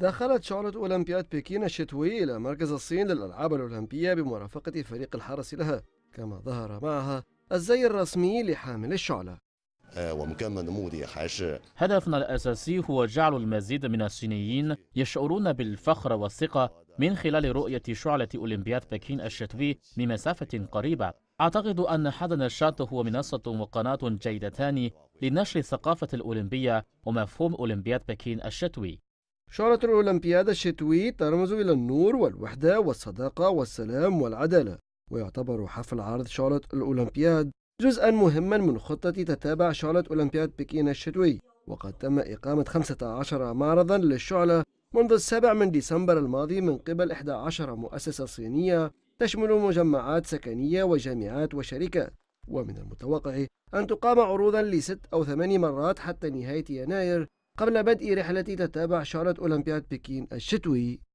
دخلت شعلة أولمبياد بكين الشتوي إلى مركز الصين للألعاب الأولمبية بمرافقة فريق الحرس لها كما ظهر معها الزي الرسمي لحامل الشعلة آه، هدفنا الأساسي هو جعل المزيد من الصينيين يشعرون بالفخر والثقة من خلال رؤية شعلة أولمبياد بكين الشتوي بمسافة قريبة أعتقد أن هذا النشاط هو منصة وقناة جيدتان لنشر الثقافة الأولمبية ومفهوم أولمبياد بكين الشتوي شعلة الأولمبياد الشتوي ترمز إلى النور والوحدة والصداقة والسلام والعدالة ويعتبر حفل عرض شعلة الأولمبياد جزءا مهما من خطة تتابع شعلة أولمبياد بكين الشتوي وقد تم إقامة 15 معرضا للشعلة منذ السابع من ديسمبر الماضي من قبل 11 مؤسسة صينية تشمل مجمعات سكنية وجامعات وشركات ومن المتوقع أن تقام عروضا لست أو ثماني مرات حتى نهاية يناير قبل بدء رحلتي تتابع شارة أولمبياد بكين الشتوي